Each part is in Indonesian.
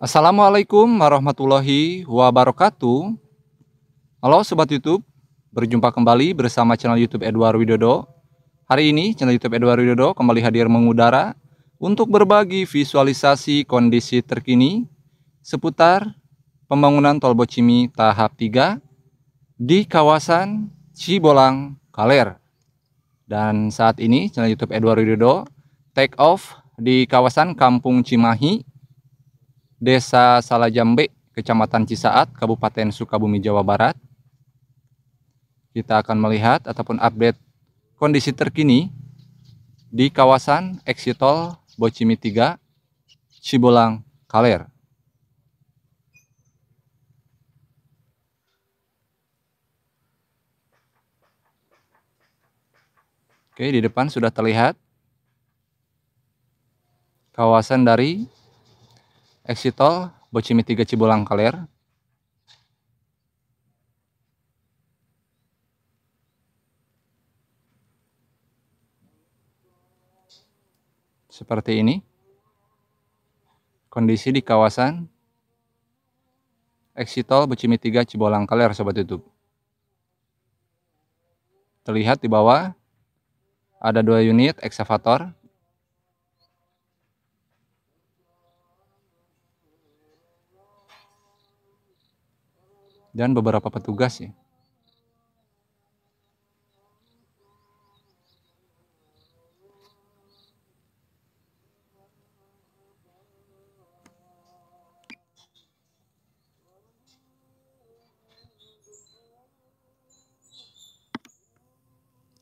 Assalamualaikum warahmatullahi wabarakatuh. Halo sobat YouTube, berjumpa kembali bersama channel YouTube Edward Widodo. Hari ini channel YouTube Edward Widodo kembali hadir mengudara untuk berbagi visualisasi kondisi terkini seputar pembangunan Tol Bocimi tahap 3 di kawasan Cibolang, Kaler. Dan saat ini channel YouTube Edward Widodo take off di kawasan Kampung Cimahi, Desa Salajambe, Kecamatan Cisaat, Kabupaten Sukabumi, Jawa Barat. Kita akan melihat ataupun update kondisi terkini di kawasan Eksitol Bocimi 3, Cibolang, Kaler. Oke, di depan sudah terlihat kawasan dari exit tol Bocimi 3 Cibolang Kaler. Seperti ini. Kondisi di kawasan exit tol Bocimi 3 Cibolang Kaler sobat YouTube. Terlihat di bawah ada dua unit eksavator dan beberapa petugas ya.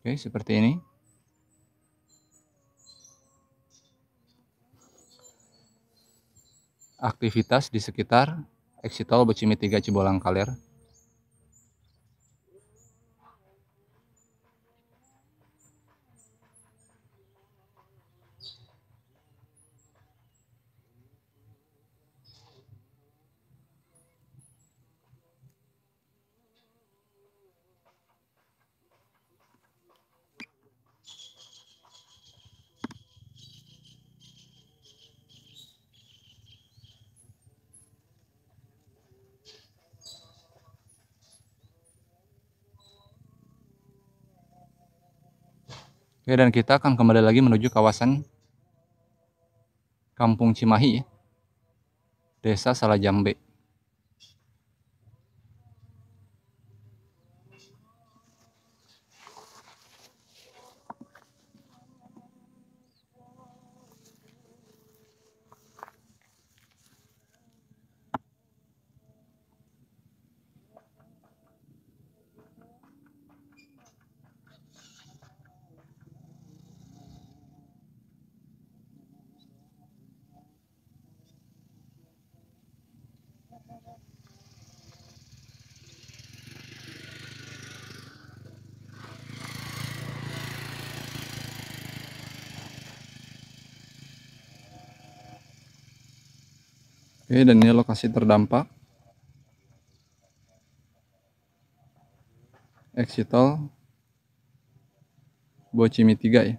Oke, seperti ini. Aktivitas di sekitar exit tol Becimi 3 Cibolang Kaler. Oke, ya, dan kita akan kembali lagi menuju kawasan Kampung Cimahi, Desa Salajambe. Oke, dan ini lokasi terdampak. Exit tol Bocimi 3 ya.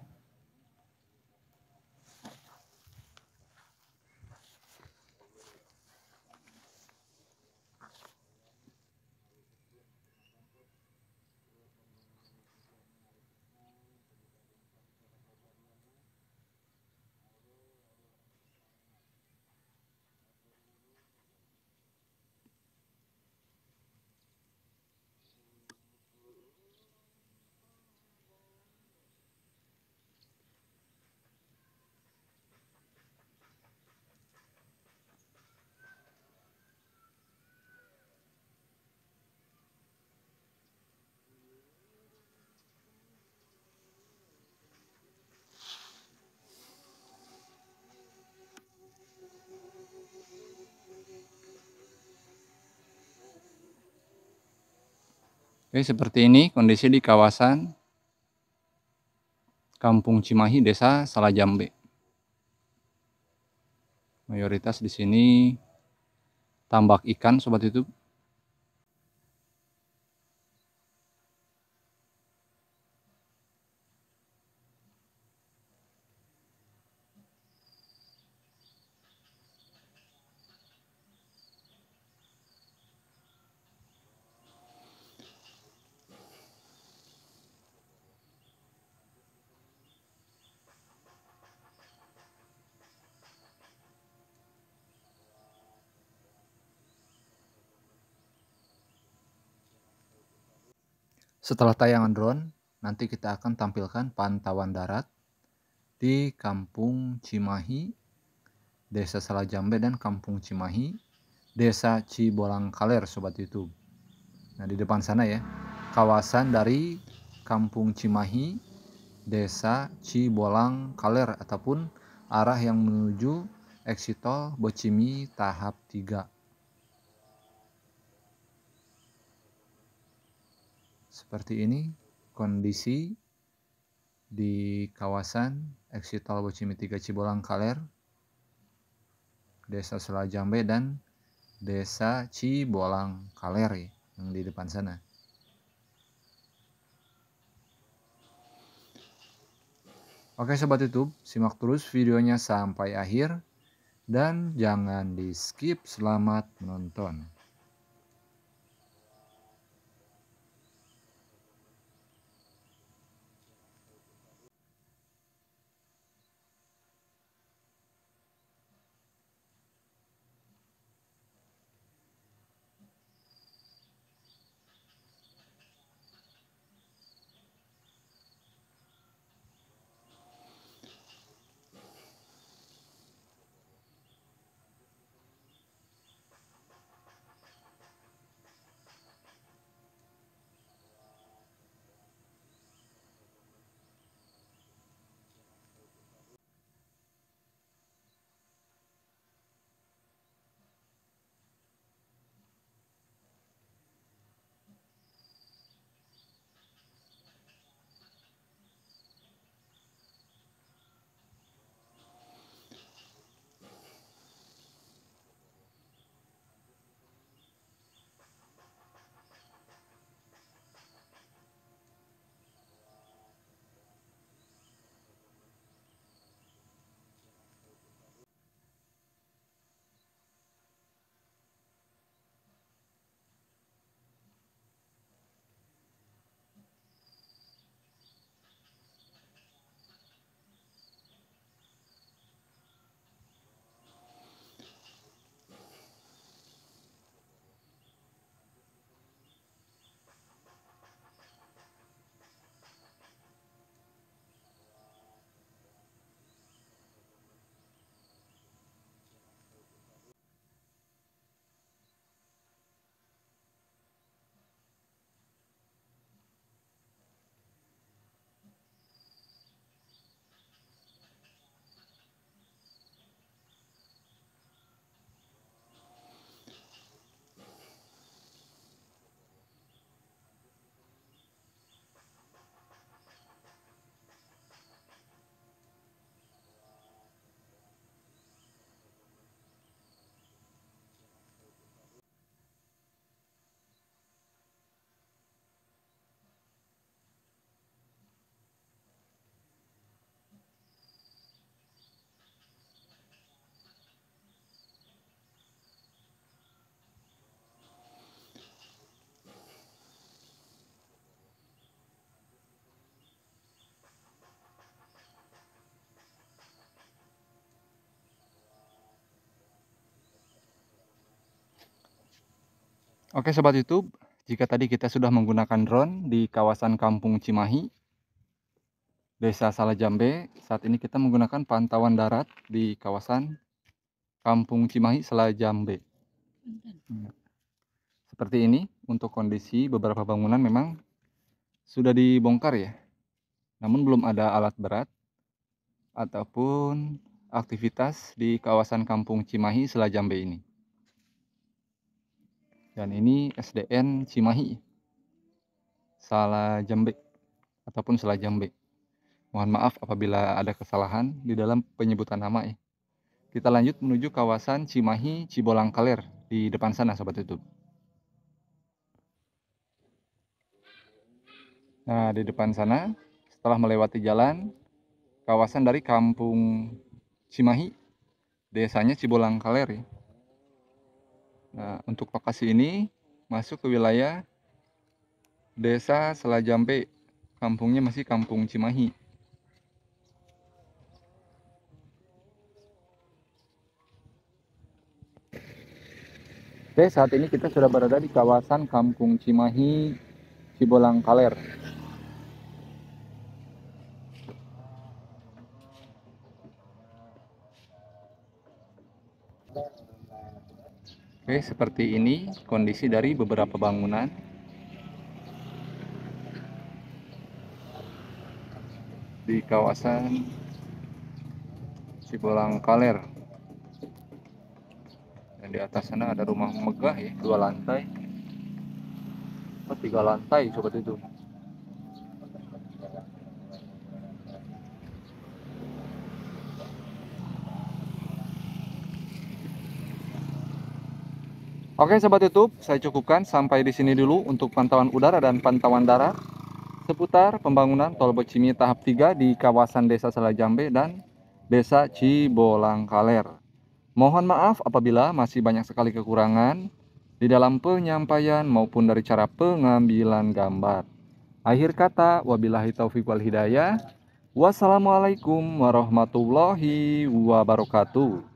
Oke, seperti ini kondisi di kawasan Kampung Cimahi, Desa Salajambe. Mayoritas di sini tambak ikan, sobat YouTube. Setelah tayangan drone, nanti kita akan tampilkan pantauan darat di Kampung Cimahi, Desa Salajambe dan Kampung Cimahi, Desa Cibolang Kaler Sobat YouTube. Nah di depan sana ya, kawasan dari Kampung Cimahi, Desa Cibolang Kaler ataupun arah yang menuju Exit tol Bocimi tahap 3. Seperti ini kondisi di kawasan Exit tol Bocimi 3 Cibolang Kaler, Desa Selajambe dan Desa Cibolang Kaler yang di depan sana. Oke sobat YouTube, simak terus videonya sampai akhir dan jangan di skip. Selamat menonton. Oke sobat YouTube, jika tadi kita sudah menggunakan drone di kawasan Kampung Cimahi, Desa Salajambe, saat ini kita menggunakan pantauan darat di kawasan Kampung Cimahi Salajambe. Seperti ini untuk kondisi beberapa bangunan memang sudah dibongkar ya. Namun belum ada alat berat ataupun aktivitas di kawasan Kampung Cimahi Salajambe ini dan ini SDN Cimahi Salah Jambe ataupun Salah Jambe mohon maaf apabila ada kesalahan di dalam penyebutan nama ya kita lanjut menuju kawasan Cimahi Cibolang Kaler di depan sana sobat YouTube nah di depan sana setelah melewati jalan kawasan dari kampung Cimahi desanya Cibolang Kaler ya Nah, untuk lokasi ini masuk ke wilayah Desa Selajampe. Kampungnya masih Kampung Cimahi. Oke, saat ini kita sudah berada di kawasan Kampung Cimahi, Cibolang Kaler. Oke, seperti ini kondisi dari beberapa bangunan. Di kawasan Cibolang Kaler. Dan di atas sana ada rumah megah ya, dua lantai. Atau oh, tiga lantai seperti itu. Oke sahabat YouTube, saya cukupkan sampai di sini dulu untuk pantauan udara dan pantauan darat seputar pembangunan Tol Bocimi tahap 3 di kawasan Desa Selajambe dan Desa Cibolangkaler. Mohon maaf apabila masih banyak sekali kekurangan di dalam penyampaian maupun dari cara pengambilan gambar. Akhir kata, wabillahi taufiq wal hidayah. Wassalamualaikum warahmatullahi wabarakatuh.